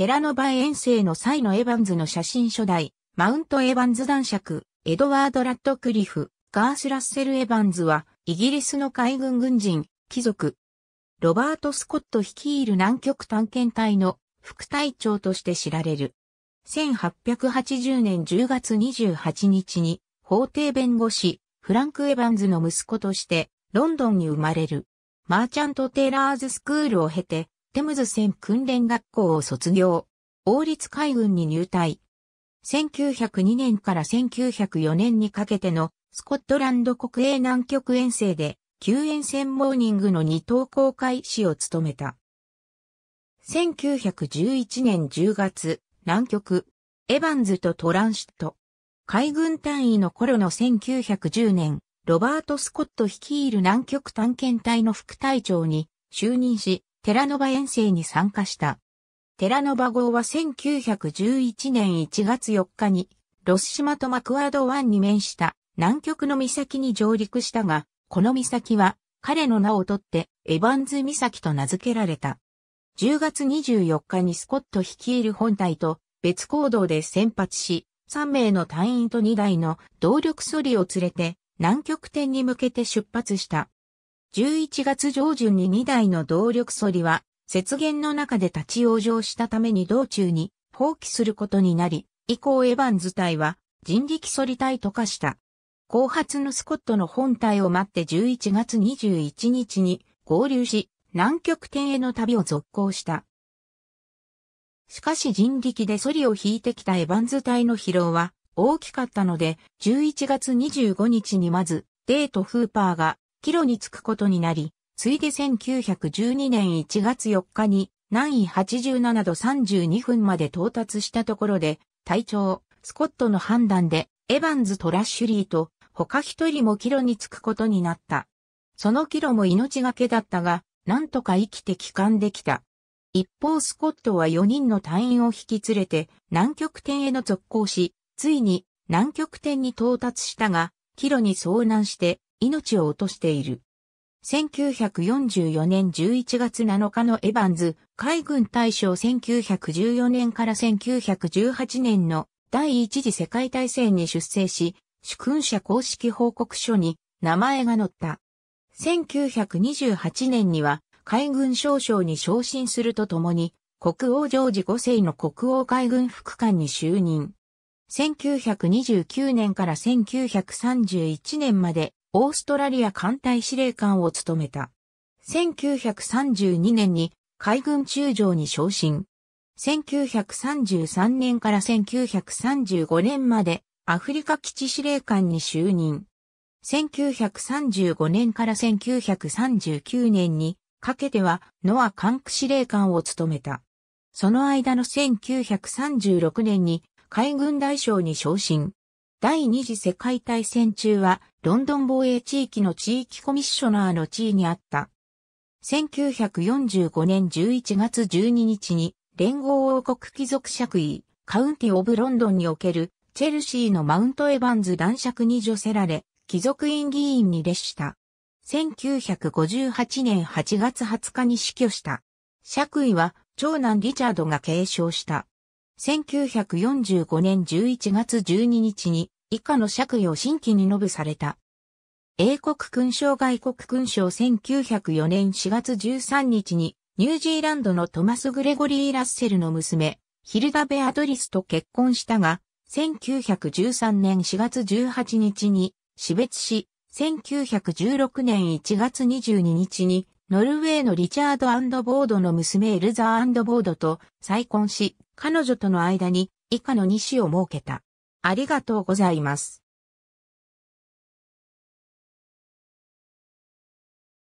寺の場遠征の際のエヴァンズの写真初代、マウント・エヴァンズ男爵、エドワード・ラッドクリフ、ガース・ラッセル・エヴァンズは、イギリスの海軍軍人、貴族。ロバート・スコット率いる南極探検隊の副隊長として知られる。1880年10月28日に、法廷弁護士、フランク・エヴァンズの息子として、ロンドンに生まれる。マーチャント・テイラーズ・スクールを経て、テムズ船訓練学校を卒業。王立海軍に入隊。1902年から1904年にかけてのスコットランド国営南極遠征で救援船モーニングの二等航海士を務めた。1911年10月、南極、エヴァンズとトランシット。海軍単位の頃の1910年、ロバート・スコット率いる南極探検隊の副隊長に就任し、寺ノ場遠征に参加した。寺ノ場号は1911年1月4日に、ロス島とマクワード湾に面した南極の岬に上陸したが、この岬は彼の名をとってエヴァンズ岬と名付けられた。10月24日にスコット率いる本隊と別行動で先発し、3名の隊員と2台の動力ソリを連れて南極点に向けて出発した。11月上旬に2台の動力ソリは、雪原の中で立ち往生したために道中に放棄することになり、以降エヴァンズ隊は人力ソリ隊と化した。後発のスコットの本隊を待って11月21日に合流し、南極点への旅を続行した。しかし人力でソリを引いてきたエヴァンズ隊の疲労は大きかったので、11月25日にまず、デート・フーパーがキロに着くことになり、ついで1912年1月4日に南緯87度32分まで到達したところで、隊長、スコットの判断で、エヴァンズ・トラッシュリーと、他一人もキロに着くことになった。そのキロも命がけだったが、なんとか生きて帰還できた。一方スコットは4人の隊員を引き連れて南極点への続行し、ついに南極点に到達したが、キロに遭難して命を落としている。1944年11月7日のエバンズ、海軍大将1914年から1918年の第一次世界大戦に出征し、主君者公式報告書に名前が載った。1928年には海軍少将に昇進するとともに、国王ジョージ5世の国王海軍副官に就任。1929年から1931年までオーストラリア艦隊司令官を務めた。1932年に海軍中将に昇進。1933年から1935年までアフリカ基地司令官に就任。1935年から1939年にかけてはノア管区司令官を務めた。その間の1936年に海軍大将に昇進。第二次世界大戦中は、ロンドン防衛地域の地域コミッショナーの地位にあった。1945年11月12日に、連合王国貴族爵位、カウンティ・オブ・ロンドンにおける、チェルシーのマウント・エヴァンズ男爵に除せられ、貴族院議員に列した。1958年8月20日に死去した。爵位は、長男リチャードが継承した。1945年11月12日に以下の借位を新規に述べされた。英国勲章外国勲章1904年4月13日に、ニュージーランドのトマス・グレゴリー・ラッセルの娘、ヒルダ・ベアドリスと結婚したが、1913年4月18日に死別し、1916年1月22日に、ノルウェーのリチャードボードの娘エルザーボードと再婚し、彼女との間に以下の2子を設けた。ありがとうございます。